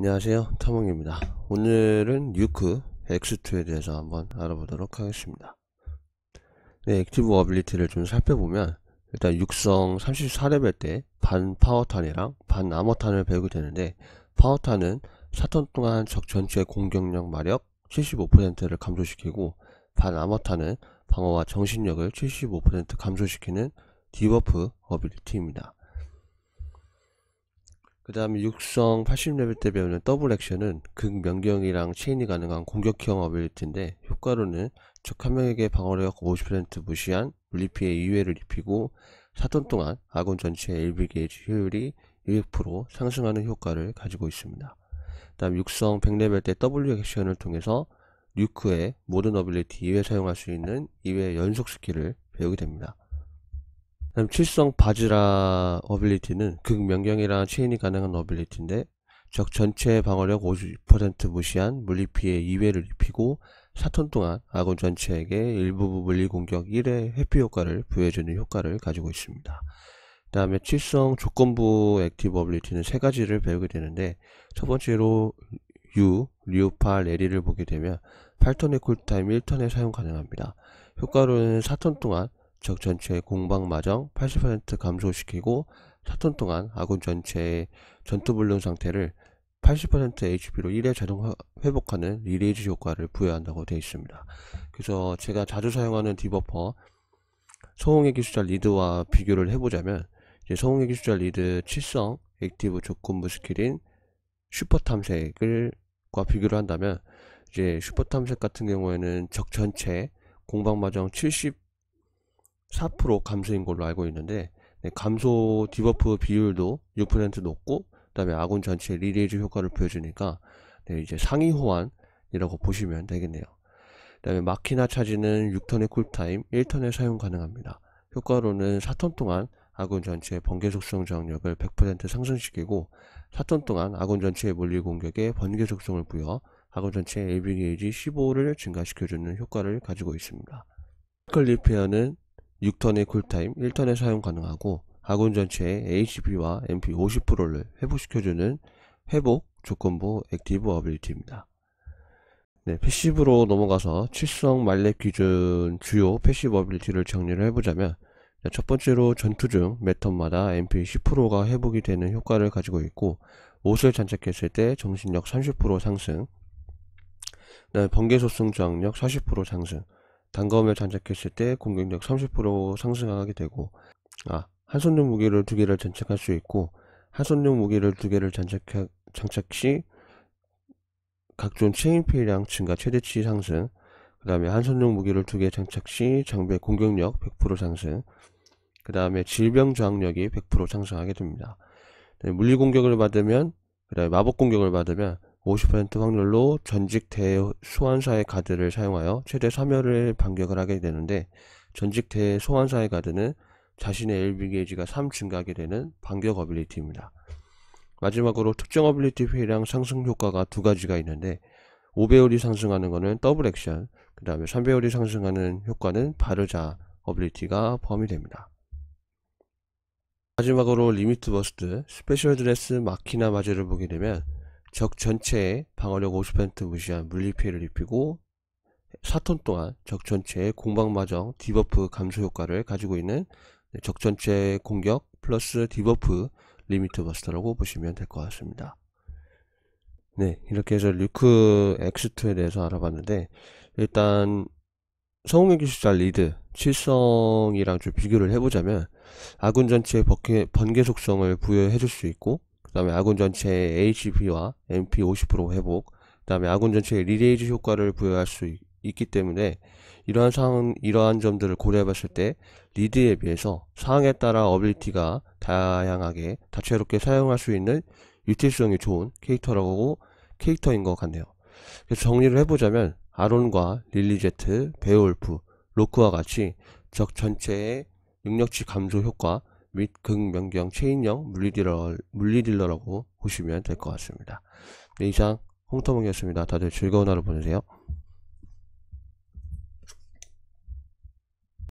안녕하세요 타몽입니다 오늘은 뉴크 X2에 대해서 한번 알아보도록 하겠습니다 네, 액티브 어빌리티를 좀 살펴보면 일단 육성 34레벨 때 반 파워탄이랑 반암호탄을 배우게 되는데 파워탄은 4턴 동안 적 전체 공격력 마력 75%를 감소시키고 반암호탄은 방어와 정신력을 75% 감소시키는 디버프 어빌리티입니다 그 다음에 육성 80레벨 때 배우는 더블 액션은 극명경이랑 체인이 가능한 공격형 어빌리티인데 효과로는 적 한 명에게 방어력 50% 무시한 물리피해 2회를 입히고 4톤 동안 아군 전체의 일비 게이지 효율이 200% 상승하는 효과를 가지고 있습니다. 그 다음 육성 100레벨 때 W 액션을 통해서 뉴크의 모든 어빌리티 2회 사용할 수 있는 2회 연속 스킬을 배우게 됩니다. 다음 출성 바지라 어빌리티는 극명경이랑 체인이 가능한 어빌리티인데 적전체 방어력 50% 무시한 물리피해 2회를 입히고 4톤 동안 아군 전체에게 일부부 물리공격 1회 회피 효과를 부여해주는 효과를 가지고 있습니다. 그 다음에 칠성 조건부 액티브 어빌리티는 세 가지를 배우게 되는데 첫 번째로 유, 리오파, 레리를 보게 되면 8톤의 쿨타임 1턴에 사용 가능합니다. 효과로는 4톤 동안 적 전체의 공방마정 80% 감소시키고 4톤 동안 아군 전체의 전투불능 상태를 80% HP로 1회 자동 회복하는 리레이즈 효과를 부여한다고 되어 있습니다. 그래서 제가 자주 사용하는 디버퍼 소홍의 기술자 리드와 비교를 해보자면 이제 소홍의 기술자 리드 7성 액티브 조건부 스킬인 슈퍼 탐색과 비교를 한다면 이제 슈퍼 탐색 같은 경우에는 적 전체 공방마정 70 4% 감소인 걸로 알고 있는데 네, 감소 디버프 비율도 6% 높고 그 다음에 아군 전체 리리이즈 효과를 보여주니까 네, 이제 상위 호환이라고 보시면 되겠네요 그 다음에 마키나 차지는 6턴의 쿨타임 1턴에 사용 가능합니다 효과로는 4턴 동안 아군 전체의 번개 속성 저항력을 100% 상승시키고 4턴 동안 아군 전체의 물리 공격에 번개 속성을 부여 아군 전체의 AB게이지 15를 증가시켜주는 효과를 가지고 있습니다. 클리페어는 6턴의 쿨타임, 1턴에 사용 가능하고 아군 전체의 HP와 MP 50%를 회복시켜주는 회복 조건부 액티브 어빌리티입니다. 네, 패시브로 넘어가서 7성 말렙 기준 주요 패시브 어빌리티를 정리를 해보자면 네, 첫 번째로 전투 중 매턴마다 MP 10%가 회복이 되는 효과를 가지고 있고 옷을 장착했을 때 정신력 30% 상승 네, 번개소승 저항력 40% 상승 단검을 장착했을 때 공격력 30% 상승하게 되고 아, 한손용 무기를 두 개를 장착할 수 있고 한손용 무기를 두 개를 장착 장착 시 각종 체인 필량 증가 최대치 상승 그 다음에 한손용 무기를 두 개 장착 시 장비의 공격력 100% 상승 그 다음에 질병 저항력이 100% 상승하게 됩니다 네, 물리 공격을 받으면 그 다음에 마법 공격을 받으면 50% 확률로 전직 대소환사의 가드를 사용하여 최대 3열을 반격을 하게 되는데 전직 대소환사의 가드는 자신의 LB 게이지가 3 증가하게 되는 반격 어빌리티입니다. 마지막으로 특정 어빌리티 회의량 상승 효과가 두 가지가 있는데 5배율이 상승하는 것은 더블 액션, 그 다음에 3배율이 상승하는 효과는 바르자 어빌리티가 포함이 됩니다. 마지막으로 리미트 버스트, 스페셜 드레스 마키나 마제를 보게 되면 적전체에 방어력 50% 무시한 물리피해를 입히고 4톤 동안 적 전체의 공방마정 디버프 감소 효과를 가지고 있는 적 전체의 공격 플러스 디버프 리미트 버스터라고 보시면 될 것 같습니다. 네, 이렇게 해서 류크 엑스트에 대해서 알아봤는데 일단 성공의 기술자 리드 7성이랑 좀 비교를 해보자면 아군 전체의 번개, 번개 속성을 부여해줄 수 있고 그 다음에 아군 전체의 HP와 MP 50% 회복, 그 다음에 아군 전체의 리레이즈 효과를 부여할 수 있, 기 때문에 이러한 상 이러한 점들을 고려해 봤을 때 리드에 비해서 상황에 따라 어빌리티가 다양하게 다채롭게 사용할 수 있는 유틸성이 좋은 캐릭터라고 캐릭터인 것 같네요. 그래서 정리를 해보자면 아론과 릴리제트, 베올프, 로크와 같이 적 전체의 능력치 감소 효과 및 극명경 체인형 물리딜러, 물리딜러라고 보시면 될 것 같습니다. 네, 이상 홍터몽이었습니다. 다들 즐거운 하루 보내세요.